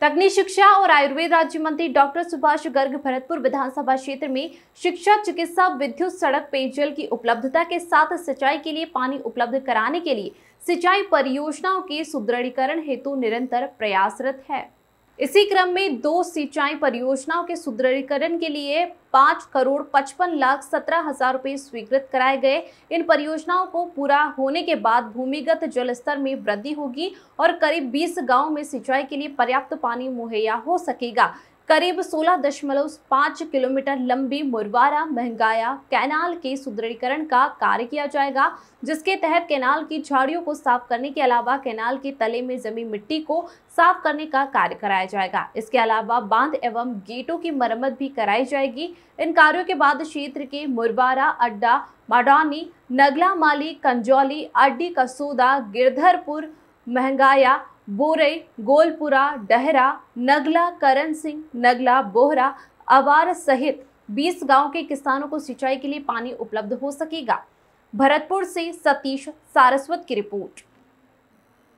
तकनीक शिक्षा और आयुर्वेद राज्य मंत्री डॉक्टर सुभाष गर्ग भरतपुर विधानसभा क्षेत्र में शिक्षा चिकित्सा विद्युत सड़क पेयजल की उपलब्धता के साथ सिंचाई के लिए पानी उपलब्ध कराने के लिए सिंचाई परियोजनाओं के सुदृढ़ीकरण हेतु निरंतर प्रयासरत है इसी क्रम में दो सिंचाई परियोजनाओं के सुदृढ़ीकरण के लिए पाँच करोड़ पचपन लाख सत्रह हजार रुपये स्वीकृत कराए गए इन परियोजनाओं को पूरा होने के बाद भूमिगत जल स्तर में वृद्धि होगी और करीब बीस गांवों में सिंचाई के लिए पर्याप्त पानी मुहैया हो सकेगा करीब सोलह दशमलव पाँच किलोमीटर लंबी मुरवारा महंगाया कैनाल के सुदृढ़ीकरण का कार्य किया जाएगा जिसके तहत कैनाल की झाड़ियों को साफ करने के अलावा कैनाल के तले में जमी मिट्टी को साफ करने का कार्य कराया जाएगा इसके अलावा बांध एवं गेटों की मरम्मत भी कराई जाएगी इन कार्यों के बाद क्षेत्र के मुरवारा अड्डा माडौनी नगला माली कंजौली अड्डी कसूदा गिरधरपुर महंगाया बोरई गोलपुरा डहरा नगला करण सिंह नगला बोहरा अवार सहित 20 गांव के किसानों को सिंचाई के लिए पानी उपलब्ध हो सकेगा भरतपुर से सतीश सारस्वत की रिपोर्ट